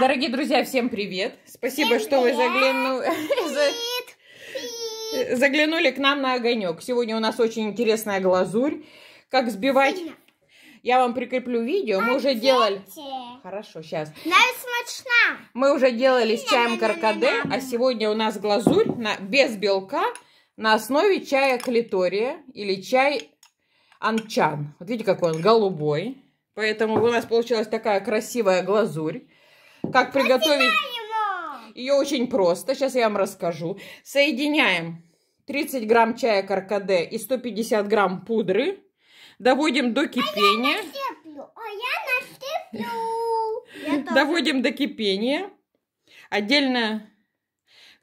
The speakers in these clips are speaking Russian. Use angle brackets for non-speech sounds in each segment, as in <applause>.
Дорогие друзья, всем привет! Спасибо, всем что привет. вы заглянули... <laughs> Привет. заглянули к нам на огонек. Сегодня у нас очень интересная глазурь. Как сбивать... Я вам прикреплю видео. Мы уже делали... Хорошо, сейчас. Мы уже делали с чаем каркаде, а сегодня у нас глазурь на... без белка на основе чая клитория или чай анчан. Вот видите, какой он голубой. Поэтому у нас получилась такая красивая глазурь. Как приготовить... Ее очень просто. Сейчас я вам расскажу. Соединяем 30 грамм чая каркаде и 150 грамм пудры. Доводим до кипения. А я а я Доводим до кипения. Отдельно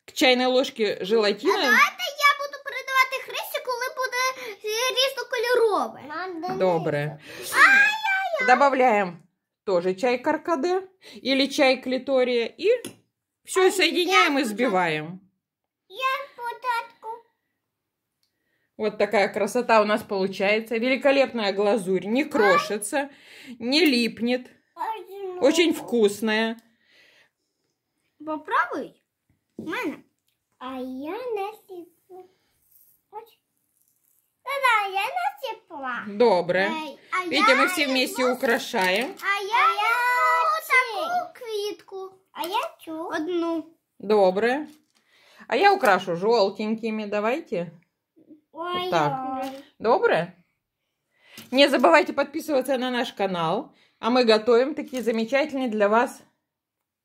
к чайной ложке желатина. А давайте я буду придавать их рисі, коли буде різно кольорове. Добре добавляем тоже чай каркаде или чай клитория и все а соединяем и сбиваем. Вот такая красота у нас получается. Великолепная глазурь. Не крошится, не липнет. Очень ну. вкусная. Попробуй. Мама, а я насыпу. Да-да, я насыпала. Доброе. А Видите, мы все вместе украшаем. А я а такую квитку. А я чу. Одну. Доброе. А я украшу желтенькими. Давайте. вот так. Доброе? Не забывайте подписываться на наш канал. А мы готовим такие замечательные для вас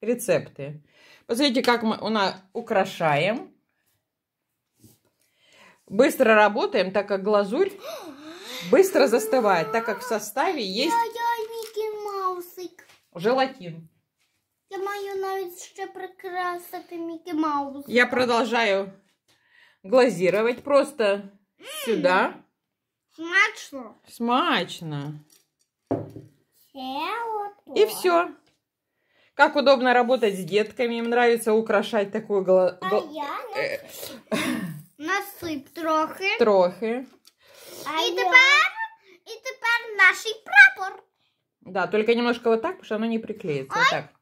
рецепты. Посмотрите, как мы у нас украшаем. Быстро работаем, так как глазурь <gasps> быстро застывает, так как в составе есть желатин. Я маю навіть ще прикрасити Микки Маус. Я продолжаю глазировать просто М -м сюда. Смачно. Смачно. Вот И все. Как удобно работать с детками. Им нравится украшать такую глаз... А гла... я э, насип трохи. Трохи. А І я... Да, только немножко вот так, потому что оно не приклеится. Вот так.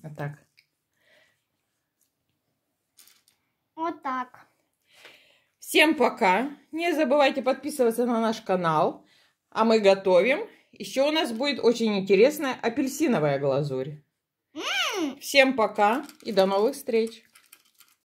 Вот так. Вот так. Всем пока. Не забывайте подписываться на наш канал. А мы готовим. Еще у нас будет очень интересная апельсиновая глазурь. Всем пока и до новых встреч.